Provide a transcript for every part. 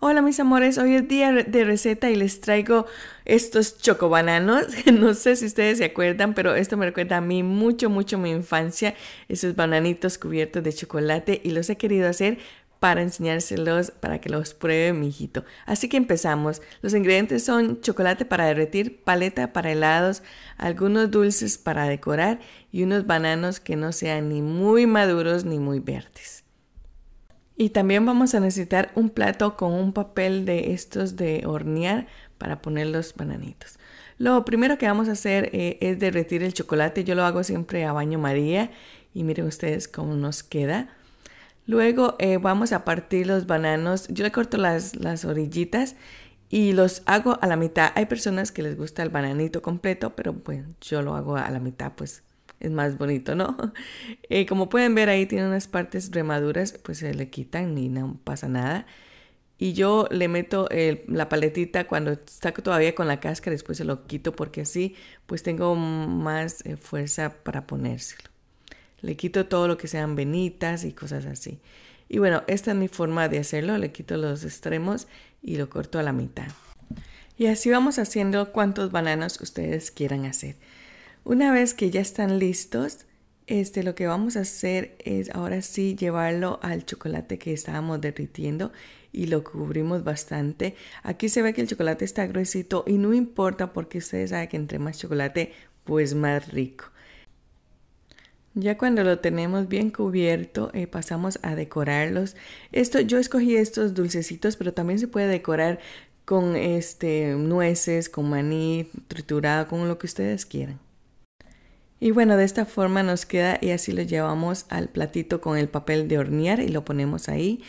Hola mis amores, hoy es día de receta y les traigo estos chocobananos. No sé si ustedes se acuerdan, pero esto me recuerda a mí mucho, mucho mi infancia. Esos bananitos cubiertos de chocolate y los he querido hacer para enseñárselos para que los pruebe mi hijito. Así que empezamos. Los ingredientes son chocolate para derretir, paleta para helados, algunos dulces para decorar y unos bananos que no sean ni muy maduros ni muy verdes. Y también vamos a necesitar un plato con un papel de estos de hornear para poner los bananitos. Lo primero que vamos a hacer eh, es derretir el chocolate. Yo lo hago siempre a baño María y miren ustedes cómo nos queda. Luego eh, vamos a partir los bananos. Yo le corto las, orillitas y los hago a la mitad. Hay personas que les gusta el bananito completo, pero bueno, pues, yo lo hago a la mitad, pues es más bonito, ¿no? Eh, como pueden ver ahí tiene unas partes remaduras, pues se le quitan y no pasa nada. Y yo le meto eh, la paletita cuando está todavía con la cáscara, después se lo quito porque así pues tengo más fuerza para ponérselo. Le quito todo lo que sean venitas y cosas así. Y bueno, esta es mi forma de hacerlo. Le quito los extremos y lo corto a la mitad. Y así vamos haciendo cuantos bananos ustedes quieran hacer. Una vez que ya están listos, este, lo que vamos a hacer es ahora sí llevarlo al chocolate que estábamos derritiendo y lo cubrimos bastante. Aquí se ve que el chocolate está gruesito y no importa porque ustedes saben que entre más chocolate, pues más rico. Ya cuando lo tenemos bien cubierto, eh, pasamos a decorarlos. Esto, yo escogí estos dulcecitos, pero también se puede decorar con este, nueces, con maní, triturado, con lo que ustedes quieran. Y bueno, de esta forma nos queda y así lo llevamos al platito con el papel de hornear y lo ponemos ahí.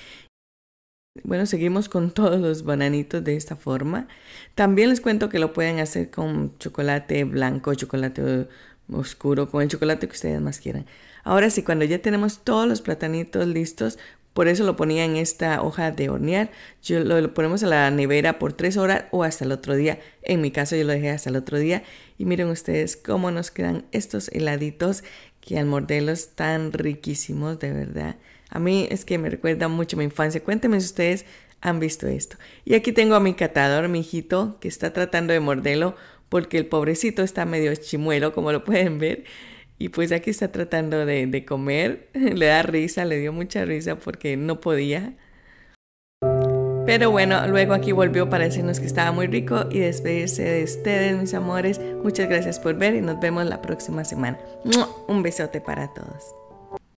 Bueno, seguimos con todos los bananitos de esta forma. También les cuento que lo pueden hacer con chocolate blanco, chocolate oscuro con el chocolate que ustedes más quieran. Ahora sí, cuando ya tenemos todos los platanitos listos, por eso lo ponía en esta hoja de hornear. Yo lo, ponemos a la nevera por tres horas o hasta el otro día. En mi caso yo lo dejé hasta el otro día. Y miren ustedes cómo nos quedan estos heladitos que al morderlos tan riquísimos, de verdad. A mí es que me recuerda mucho mi infancia. Cuéntenme si ustedes han visto esto. Y aquí tengo a mi catador, mi hijito, que está tratando de morderlo porque el pobrecito está medio chimuelo, como lo pueden ver. Y pues aquí está tratando de, de comer. le da risa, le dio mucha risa porque no podía. Pero bueno, luego aquí volvió para decirnos que estaba muy rico y despedirse de ustedes, mis amores. Muchas gracias por ver y nos vemos la próxima semana. Un besote para todos.